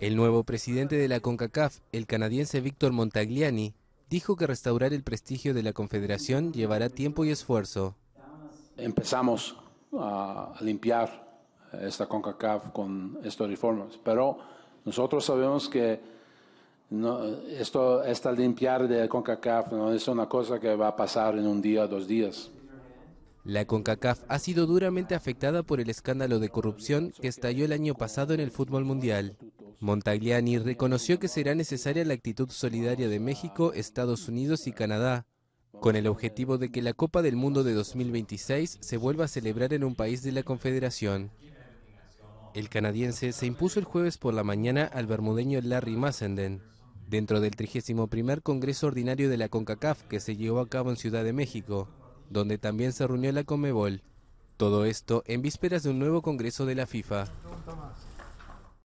el nuevo presidente de la CONCACAF, el canadiense Víctor Montagliani, dijo que restaurar el prestigio de la Confederación llevará tiempo y esfuerzo. Empezamos a limpiar esta CONCACAF con estas reformas, pero nosotros sabemos que esto, esta limpiar de CONCACAF no es una cosa que va a pasar en un día, dos días. La CONCACAF ha sido duramente afectada por el escándalo de corrupción que estalló el año pasado en el fútbol mundial. Montagliani reconoció que será necesaria la actitud solidaria de México, Estados Unidos y Canadá, con el objetivo de que la Copa del Mundo de 2026 se vuelva a celebrar en un país de la Confederación. El canadiense se impuso el jueves por la mañana al bermudeño Larry Massenden, dentro del 31 Congreso Ordinario de la CONCACAF que se llevó a cabo en Ciudad de México donde también se reunió la Comebol. Todo esto en vísperas de un nuevo Congreso de la FIFA.